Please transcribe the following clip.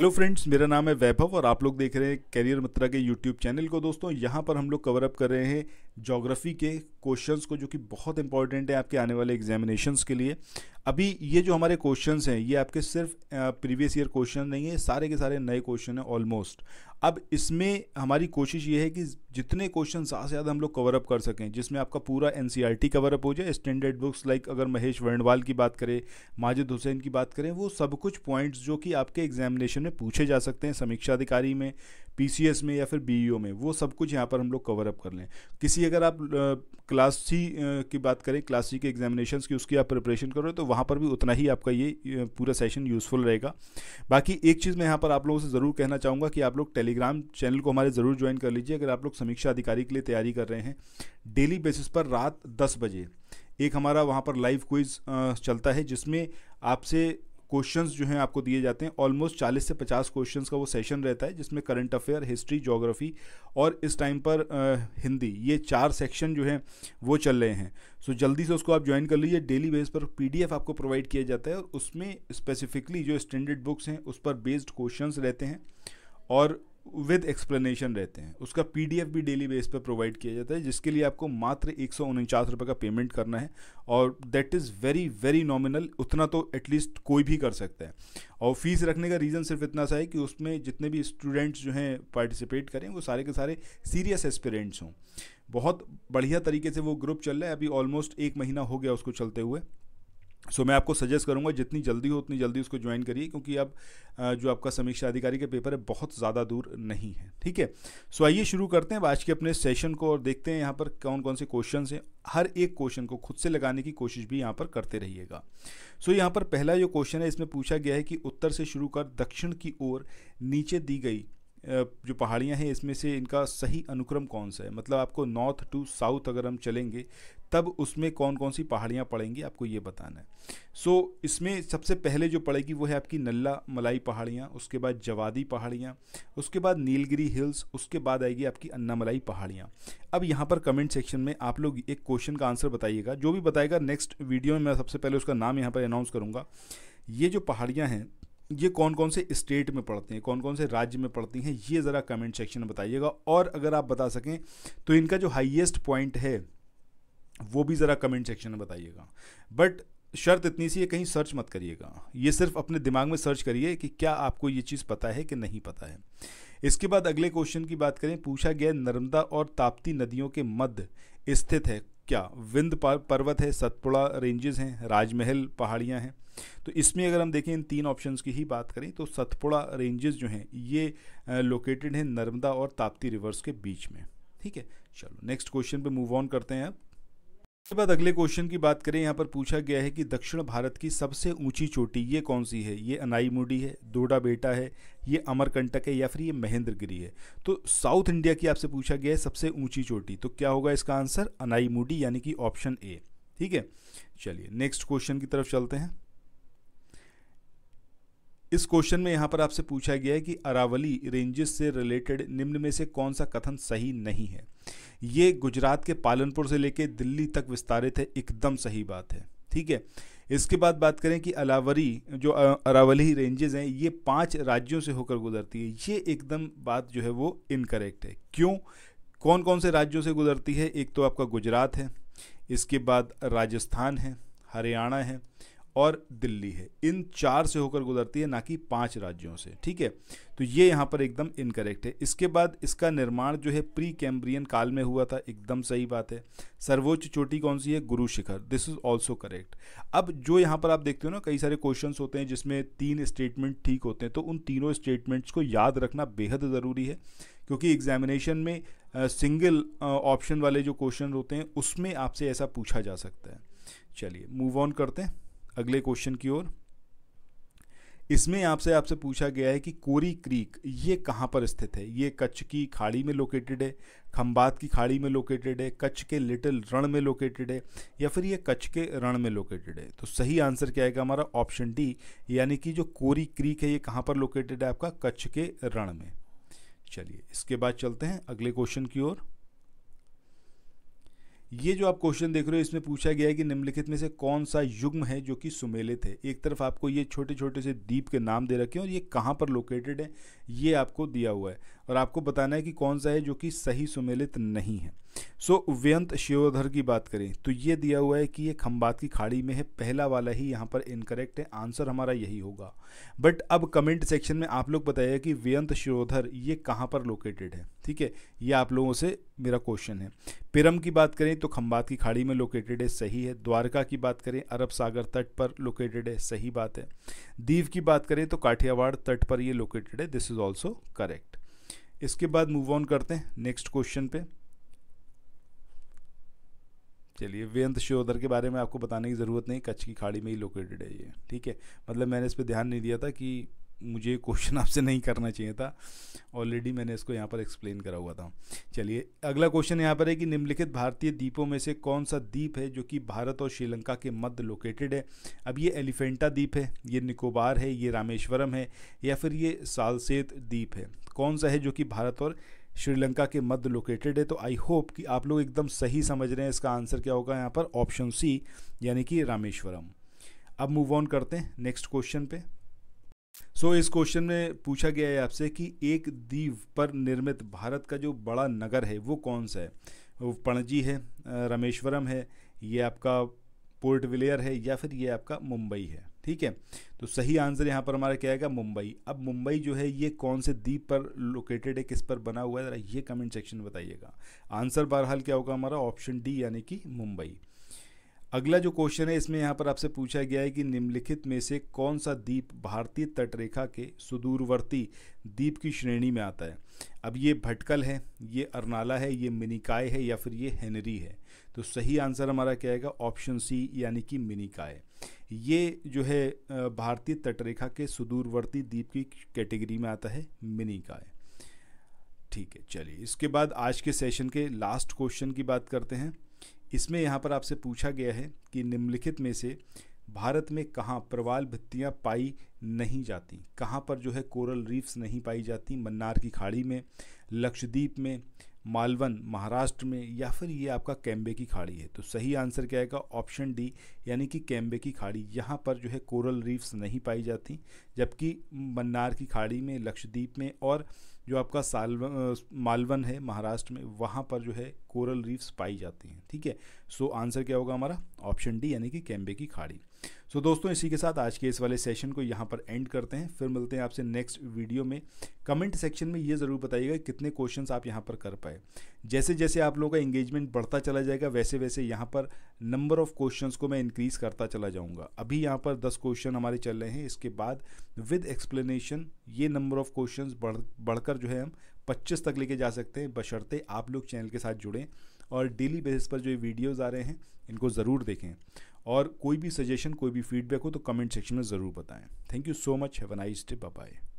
hello friends मेरा नाम है वैभव और आप लोग देख रहे हैं कैरियर मित्रा के यूट्यूब चैनल को दोस्तों यहाँ पर हम लोग कवर अप कर रहे हैं जोग्राफ़ी के क्वेश्चंस को जो कि बहुत इंपॉर्टेंट है आपके आने वाले एग्जामिनेशंस के लिए अभी ये जो हमारे क्वेश्चंस हैं ये आपके सिर्फ प्रीवियस ईयर क्वेश्चन नहीं है सारे के सारे नए क्वेश्चन हैं ऑलमोस्ट अब इसमें हमारी कोशिश ये है कि जितने क्वेश्चन ज़्यादा से ज़्यादा हम लोग कवर अप कर सकें जिसमें आपका पूरा एन कवर अप हो जाए स्टैंडर्ड बुक्स लाइक अगर महेश वर्णवाल की बात करें माजिद हुसैन की बात करें वो सब कुछ पॉइंट्स जो कि आपके एग्जामिनेशन में पूछे जा सकते हैं समीक्षा अधिकारी में पी में या फिर बी e में वो सब कुछ यहाँ पर हम लोग कवर अप कर लें किसी अगर आप क्लास सी की बात करें क्लास सी के एग्जामिनेशन की उसकी आप प्रिपरेशन करो तो वहाँ पर भी उतना ही आपका ये पूरा सेशन यूज़फुल रहेगा बाकी एक चीज़ मैं यहाँ पर आप लोगों से ज़रूर कहना चाहूँगा कि आप लोग टेलीग्राम चैनल को हमारे ज़रूर ज्वाइन कर लीजिए अगर आप लोग समीक्षा अधिकारी के लिए तैयारी कर रहे हैं डेली बेसिस पर रात दस बजे एक हमारा वहाँ पर लाइव क्विज़ चलता है जिसमें आपसे क्वेश्चंस जो हैं आपको दिए जाते हैं ऑलमोस्ट 40 से 50 क्वेश्चंस का वो सेशन रहता है जिसमें करंट अफेयर हिस्ट्री जोग्राफी और इस टाइम पर आ, हिंदी ये चार सेक्शन जो है वो चल रहे हैं सो जल्दी से उसको आप ज्वाइन कर लीजिए डेली बेस पर पीडीएफ आपको प्रोवाइड किया जाता है और उसमें स्पेसिफिकली जो स्टैंडर्ड बुक्स हैं उस पर बेस्ड क्वेश्चन रहते हैं और विद एक्सप्लेनेशन रहते हैं उसका पी भी डेली बेस पर प्रोवाइड किया जाता है जिसके लिए आपको मात्र एक रुपए का पेमेंट करना है और that is very very nominal उतना तो एटलीस्ट कोई भी कर सकता है और फीस रखने का रीज़न सिर्फ इतना सा है कि उसमें जितने भी स्टूडेंट्स जो हैं पार्टिसिपेट करें वो सारे के सारे सीरियस एस्पिरेंट्स हों बहुत बढ़िया तरीके से वो ग्रुप चल रहा है अभी ऑलमोस्ट एक महीना हो गया उसको चलते हुए सो so, मैं आपको सजेस्ट करूंगा जितनी जल्दी हो उतनी जल्दी उसको ज्वाइन करिए क्योंकि अब जो आपका समीक्षा अधिकारी के पेपर है बहुत ज़्यादा दूर नहीं है ठीक है सो आइए शुरू करते हैं आज के अपने सेशन को और देखते हैं यहाँ पर कौन कौन से क्वेश्चन हैं हर एक क्वेश्चन को खुद से लगाने की कोशिश भी यहाँ पर करते रहिएगा सो so, यहाँ पर पहला जो क्वेश्चन है इसमें पूछा गया है कि उत्तर से शुरू कर दक्षिण की ओर नीचे दी गई जो पहाड़ियाँ हैं इसमें से इनका सही अनुक्रम कौन सा है मतलब आपको नॉर्थ टू साउथ अगर हम चलेंगे तब उसमें कौन कौन सी पहाड़ियाँ पड़ेंगी आपको ये बताना है सो so, इसमें सबसे पहले जो पड़ेगी वो है आपकी नल्ला मलाई पहाड़ियाँ उसके बाद जवादी पहाड़ियाँ उसके बाद नीलगिरी हिल्स उसके बाद आएगी आपकी अन्नामलाई पहाड़ियाँ अब यहाँ पर कमेंट सेक्शन में आप लोग एक क्वेश्चन का आंसर बताइएगा जो भी बताएगा नेक्स्ट वीडियो में मैं सबसे पहले उसका नाम यहाँ पर अनाउंस करूँगा ये जो पहाड़ियाँ हैं ये कौन कौन से स्टेट में पढ़ते हैं कौन कौन से राज्य में पढ़ती हैं ये ज़रा कमेंट सेक्शन में बताइएगा और अगर आप बता सकें तो इनका जो हाईएस्ट पॉइंट है वो भी ज़रा कमेंट सेक्शन में बताइएगा बट शर्त इतनी सी है कहीं सर्च मत करिएगा ये सिर्फ अपने दिमाग में सर्च करिए कि क्या आपको ये चीज़ पता है कि नहीं पता है इसके बाद अगले क्वेश्चन की बात करें पूछा गया नर्मदा और ताप्ती नदियों के मध्य स्थित है क्या विंध पर्वत है सतपुड़ा रेंजेस हैं राजमहल पहाड़ियाँ हैं तो इसमें अगर हम देखें इन तीन ऑप्शन की ही बात करें तो सतपुड़ा रेंजेस जो हैं ये लोकेटेड हैं नर्मदा और ताप्ती रिवर्स के बीच में ठीक है चलो नेक्स्ट क्वेश्चन पे मूव ऑन करते हैं अब इसके बाद अगले क्वेश्चन की बात करें यहाँ पर पूछा गया है कि दक्षिण भारत की सबसे ऊंची चोटी ये कौन सी है ये अनाईमुडी है दोडा बेटा है ये अमरकंटक है या फिर ये महेंद्रगिरी है तो साउथ इंडिया की आपसे पूछा गया है सबसे ऊंची चोटी तो क्या होगा इसका आंसर अनाईमुडी यानी कि ऑप्शन ए ठीक है चलिए नेक्स्ट क्वेश्चन की तरफ चलते हैं इस क्वेश्चन में यहाँ पर आपसे पूछा गया है कि अरावली रेंजेस से रिलेटेड निम्न में से कौन सा कथन सही नहीं है ये गुजरात के पालनपुर से लेके दिल्ली तक विस्तारित है एकदम सही बात है ठीक है इसके बाद बात करें कि अलावरी जो अरावली रेंजेज़ हैं ये पांच राज्यों से होकर गुजरती है ये एकदम बात जो है वो इनकरेक्ट है क्यों कौन कौन से राज्यों से गुजरती है एक तो आपका गुजरात है इसके बाद राजस्थान है हरियाणा है और दिल्ली है इन चार से होकर गुजरती है ना कि पांच राज्यों से ठीक है तो ये यहाँ पर एकदम इनकरेक्ट है इसके बाद इसका निर्माण जो है प्री कैम्ब्रियन काल में हुआ था एकदम सही बात है सर्वोच्च चोटी कौन सी है Guru Shikhar this is also correct अब जो यहाँ पर आप देखते हो ना कई सारे क्वेश्चन होते हैं जिसमें तीन स्टेटमेंट ठीक होते हैं तो उन तीनों स्टेटमेंट्स को याद रखना बेहद ज़रूरी है क्योंकि एग्जामिनेशन में सिंगल ऑप्शन वाले जो क्वेश्चन होते हैं उसमें आपसे ऐसा पूछा जा सकता है चलिए मूव ऑन करते हैं अगले क्वेश्चन की ओर इसमें आपसे आपसे पूछा गया है कि कोरी क्रीक ये कहाँ पर स्थित है ये कच्छ की खाड़ी में लोकेटेड है खम्बात की खाड़ी में लोकेटेड है कच्छ के लिटिल रण में लोकेटेड है या फिर ये कच्छ के रण में लोकेटेड है तो सही आंसर क्या आएगा हमारा ऑप्शन डी यानी कि जो कोरी क्रीक है ये कहाँ पर लोकेटेड है आपका कच्छ के रण में चलिए इसके बाद चलते हैं अगले क्वेश्चन की ओर ये जो आप क्वेश्चन देख रहे हो इसमें पूछा गया है कि निम्नलिखित में से कौन सा युग्म है जो कि सुमेलित है एक तरफ आपको ये छोटे छोटे से द्वीप के नाम दे रखे हैं और ये कहाँ पर लोकेटेड है ये आपको दिया हुआ है और आपको बताना है कि कौन सा है जो कि सही सुमेलित नहीं है सो व्यंत शिवधर की बात करें तो ये दिया हुआ है कि ये खम्बात की खाड़ी में है पहला वाला ही यहाँ पर इनकरेक्ट है आंसर हमारा यही होगा बट अब कमेंट सेक्शन में आप लोग बताइए कि व्यंत शिवधर ये कहाँ पर लोकेटेड है ठीक है ये आप लोगों से मेरा क्वेश्चन है पिरम की बात करें तो खम्बात की खाड़ी में लोकेटेड है सही है द्वारका की बात करें अरब सागर तट पर लोकेटेड है सही बात है दीव की बात करें तो काठियावाड़ तट पर ये लोकेटेड है दिस इज़ ऑल्सो करेक्ट इसके बाद मूव ऑन करते हैं नेक्स्ट क्वेश्चन पे चलिए वेंत शोधर के बारे में आपको बताने की ज़रूरत नहीं कच्छ की खाड़ी में ही लोकेटेड है ये ठीक है मतलब मैंने इस पर ध्यान नहीं दिया था कि मुझे क्वेश्चन आपसे नहीं करना चाहिए था ऑलरेडी मैंने इसको यहाँ पर एक्सप्लेन करा हुआ था चलिए अगला क्वेश्चन यहाँ पर है कि निम्नलिखित भारतीय द्वीपों में से कौन सा द्वीप है जो कि भारत और श्रीलंका के मध्य लोकेटेड है अब ये एलिफेंटा द्वीप है ये निकोबार है ये रामेश्वरम है या फिर ये सालसेत द्वीप है कौन सा है जो कि भारत और श्रीलंका के मध्य लोकेटेड है तो आई होप कि आप लोग एकदम सही समझ रहे हैं इसका आंसर क्या होगा यहाँ पर ऑप्शन सी यानी कि रामेश्वरम अब मूव ऑन करते हैं नेक्स्ट क्वेश्चन पे सो so, इस क्वेश्चन में पूछा गया है आपसे कि एक द्वीप पर निर्मित भारत का जो बड़ा नगर है वो कौन सा है वो पणजी है रामेश्वरम है ये आपका पोर्ट विलेयर है या फिर ये आपका मुंबई है ठीक है तो सही आंसर यहाँ पर हमारा क्या आएगा मुंबई अब मुंबई जो है ये कौन से द्वीप पर लोकेटेड है किस पर बना हुआ है ज़रा ये कमेंट सेक्शन में बताइएगा आंसर बहरहाल क्या होगा हमारा ऑप्शन डी यानी कि मुंबई अगला जो क्वेश्चन है इसमें यहाँ पर आपसे पूछा गया है कि निम्नलिखित में से कौन सा द्वीप भारतीय तटरेखा के सुदूरवर्ती द्वीप की श्रेणी में आता है अब ये भटकल है ये अरनाला है ये मिनिकाय है या फिर ये हेनरी है तो सही आंसर हमारा क्या आएगा ऑप्शन सी यानी कि मिनिकाय ये जो है भारतीय तटरेखा के सुदूरवर्ती द्वीप की कैटेगरी में आता है मिनिकाय ठीक है चलिए इसके बाद आज के सेशन के लास्ट क्वेश्चन की बात करते हैं इसमें यहाँ पर आपसे पूछा गया है कि निम्नलिखित में से भारत में कहाँ प्रवाल भित्तियाँ पाई नहीं जाती कहाँ पर जो है कोरल रीफ्स नहीं पाई जाती मन्नार की खाड़ी में लक्षद्वीप में मालवन महाराष्ट्र में या फिर ये आपका कैम्बे की खाड़ी है तो सही आंसर क्या आएगा ऑप्शन डी यानी कि कैम्बे की खाड़ी यहाँ पर जो है कोरल रीफ्स नहीं पाई जाती जबकि मन्नार की खाड़ी में लक्षद्वीप में और जो आपका सालव मालवन है महाराष्ट्र में वहाँ पर जो है कोरल रीफ्स पाई जाती हैं ठीक है सो आंसर क्या होगा हमारा ऑप्शन डी यानी कि कैम्बे की खाड़ी सो so, दोस्तों इसी के साथ आज के इस वाले सेशन को यहाँ पर एंड करते हैं फिर मिलते हैं आपसे नेक्स्ट वीडियो में कमेंट सेक्शन में ये ज़रूर बताइएगा कितने क्वेश्चन आप यहाँ पर कर पाए जैसे जैसे आप लोगों का इंगेजमेंट बढ़ता चला जाएगा वैसे वैसे यहाँ पर नंबर ऑफ क्वेश्चंस को मैं इंक्रीज़ करता चला जाऊँगा अभी यहाँ पर दस क्वेश्चन हमारे चल रहे हैं इसके बाद विद एक्सप्लेनेशन ये नंबर ऑफ क्वेश्चन बढ़ बढ़कर जो है हम पच्चीस तक लेके जा सकते हैं बशर्ते आप लोग चैनल के साथ जुड़ें और डेली बेसिस पर जो ये वीडियोज़ आ रहे हैं इनको ज़रूर देखें और कोई भी सजेशन कोई भी फीडबैक हो तो कमेंट सेक्शन में ज़रूर बताएं thank you so much have a nice day bye